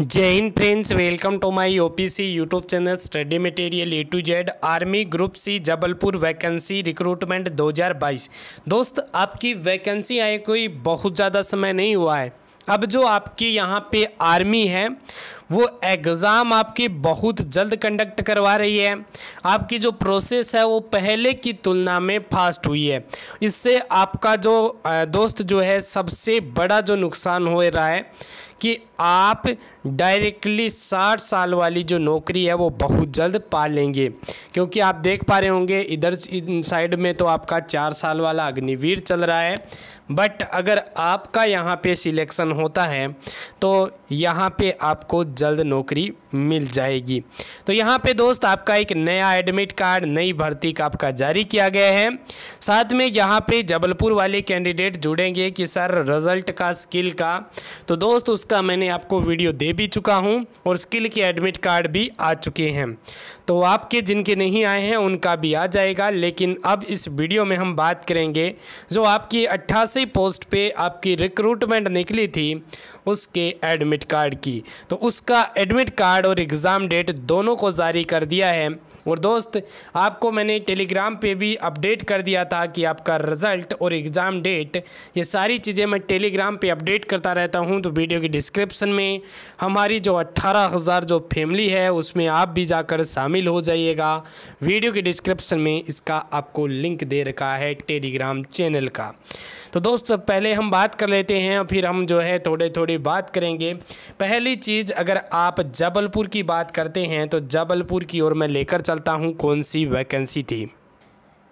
जय हिंद friends welcome to my OPC YouTube channel study material A to Z army group C Jabalpur vacancy recruitment 2022 दोस्त आपकी vacancy आए कोई बहुत ज़्यादा समय नहीं हुआ है अब जो आपके यहाँ पे आर्मी है वो एग्ज़ाम आपके बहुत जल्द कंडक्ट करवा रही है आपकी जो प्रोसेस है वो पहले की तुलना में फास्ट हुई है इससे आपका जो दोस्त जो है सबसे बड़ा जो नुकसान हो रहा है कि आप डायरेक्टली साठ साल वाली जो नौकरी है वो बहुत जल्द पा लेंगे क्योंकि आप देख पा रहे होंगे इधर साइड में तो आपका चार साल वाला अग्निवीर चल रहा है बट अगर आपका यहाँ पे सिलेक्शन होता है तो यहाँ पे आपको जल्द नौकरी मिल जाएगी तो यहाँ पे दोस्त आपका एक नया एडमिट कार्ड नई भर्ती का आपका जारी किया गया है साथ में यहाँ पे जबलपुर वाले कैंडिडेट जुड़ेंगे कि सर रिजल्ट का स्किल का तो दोस्त उसका मैंने आपको वीडियो दे भी चुका हूँ और स्किल के एडमिट कार्ड भी आ चुके हैं तो आपके जिनके नहीं आए हैं उनका भी आ जाएगा लेकिन अब इस वीडियो में हम बात करेंगे जो आपकी अट्ठासी ही पोस्ट पे आपकी रिक्रूटमेंट निकली थी उसके एडमिट कार्ड की तो उसका एडमिट कार्ड और एग्ज़ाम डेट दोनों को जारी कर दिया है और दोस्त आपको मैंने टेलीग्राम पे भी अपडेट कर दिया था कि आपका रिज़ल्ट और एग्ज़ाम डेट ये सारी चीज़ें मैं टेलीग्राम पे अपडेट करता रहता हूँ तो वीडियो के डिस्क्रिप्शन में हमारी जो अट्ठारह हज़ार जो फैमिली है उसमें आप भी जाकर शामिल हो जाइएगा वीडियो के डिस्क्रिप्शन में इसका आपको लिंक दे रखा है टेलीग्राम चैनल का तो दोस्त पहले हम बात कर लेते हैं और फिर हम जो है थोड़े थोड़ी बात करेंगे पहली चीज़ अगर आप जबलपुर की बात करते हैं तो जबलपुर की ओर मैं लेकर चल चलता हूँ कौन सी वैकेंसी थी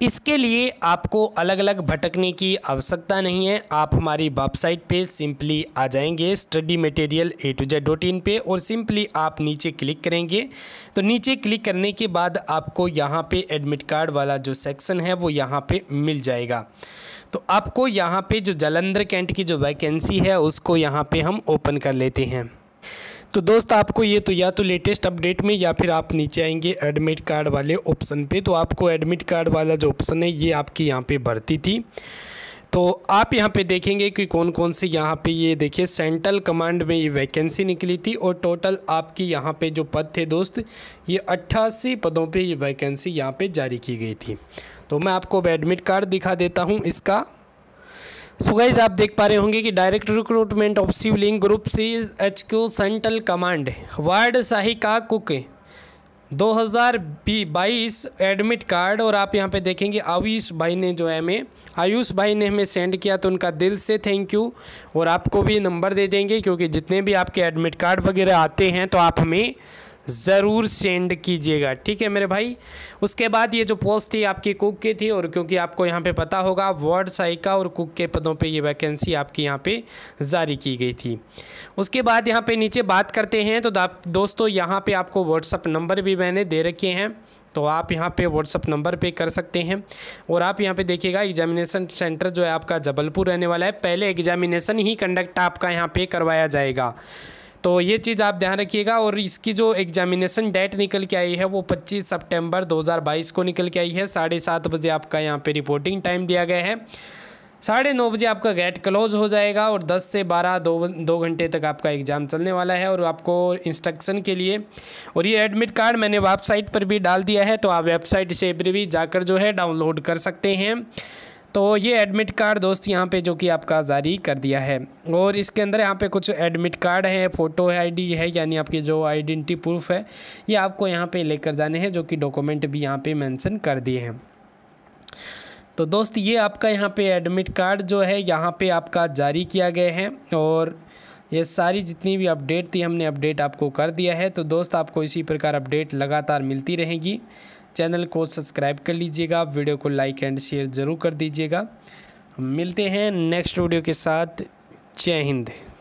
इसके लिए आपको अलग अलग भटकने की आवश्यकता नहीं है आप हमारी वेबसाइट पे सिंपली आ जाएंगे study material A to Z dot in पर और सिंपली आप नीचे क्लिक करेंगे तो नीचे क्लिक करने के बाद आपको यहाँ पे एडमिट कार्ड वाला जो सेक्शन है वो यहाँ पे मिल जाएगा तो आपको यहाँ पे जो जलंधर कैंट की जो वैकेंसी है उसको यहाँ पर हम ओपन कर लेते हैं तो दोस्त आपको ये तो या तो लेटेस्ट अपडेट में या फिर आप नीचे आएंगे एडमिट कार्ड वाले ऑप्शन पे तो आपको एडमिट कार्ड वाला जो ऑप्शन है ये आपकी यहाँ पे भर्ती थी तो आप यहाँ पे देखेंगे कि कौन कौन से यहाँ पे ये देखिए सेंट्रल कमांड में ये वैकेंसी निकली थी और टोटल आपकी यहाँ पे जो पद थे दोस्त ये अट्ठासी पदों पे ये वैकेंसी यहाँ पे जारी की गई थी तो मैं आपको एडमिट कार्ड दिखा देता हूँ इसका सो गाइज आप देख पा रहे होंगे कि direct recruitment of civilian group C H Q central command ward का कुक 2022 एडमिट कार्ड और आप यहाँ पे देखेंगे आयुष भाई ने जो है हमें आयुष भाई ने हमें सेंड किया तो उनका दिल से थैंक यू और आपको भी नंबर दे देंगे क्योंकि जितने भी आपके एडमिट कार्ड वगैरह आते हैं तो आप हमें ज़रूर सेंड कीजिएगा ठीक है मेरे भाई उसके बाद ये जो पोस्ट थी आपकी कुक की थी और क्योंकि आपको यहाँ पे पता होगा वार्ड सहायिका और कुक के पदों पे ये वैकेंसी आपकी यहाँ पे जारी की गई थी उसके बाद यहाँ पे नीचे बात करते हैं तो दोस्तों यहाँ पे आपको व्हाट्सअप नंबर भी मैंने दे रखे हैं तो आप यहाँ पे व्हाट्सअप नंबर पे कर सकते हैं और आप यहाँ पे देखिएगा एग्जामिनेशन सेंटर जो है आपका जबलपुर रहने वाला है पहले एग्जामिनेशन ही कंडक्ट आपका यहाँ पे करवाया जाएगा तो ये चीज़ आप ध्यान रखिएगा और इसकी जो एग्जामिनेशन डेट निकल के आई है वो 25 सितंबर 2022 को निकल के आई है साढ़े सात बजे आपका यहाँ पे रिपोर्टिंग टाइम दिया गया है साढ़े नौ बजे आपका गेट क्लोज हो जाएगा और 10 से 12 दो दो घंटे तक आपका एग्ज़ाम चलने वाला है और आपको इंस्ट्रक्शन के लिए और ये एडमिट कार्ड मैंने वेबसाइट पर भी डाल दिया है तो आप वेबसाइट से भी जाकर जो है डाउनलोड कर सकते हैं तो ये एडमिट कार्ड दोस्त यहाँ पे जो कि आपका जारी कर दिया है और इसके अंदर यहाँ पे कुछ एडमिट कार्ड है फ़ोटो है आईडी है यानी आपकी जो आइडेंटिटी प्रूफ है ये आपको यहाँ पे लेकर जाने हैं जो कि डॉक्यूमेंट भी यहाँ पे मेंशन कर दिए हैं तो दोस्त ये आपका यहाँ पे एडमिट कार्ड जो है यहाँ पर आपका जारी किया गया है और ये सारी जितनी भी अपडेट थी हमने अपडेट आपको कर दिया है तो दोस्त आपको इसी प्रकार अपडेट लगातार मिलती रहेगी चैनल को सब्सक्राइब कर लीजिएगा वीडियो को लाइक एंड शेयर ज़रूर कर दीजिएगा मिलते हैं नेक्स्ट वीडियो के साथ जय हिंद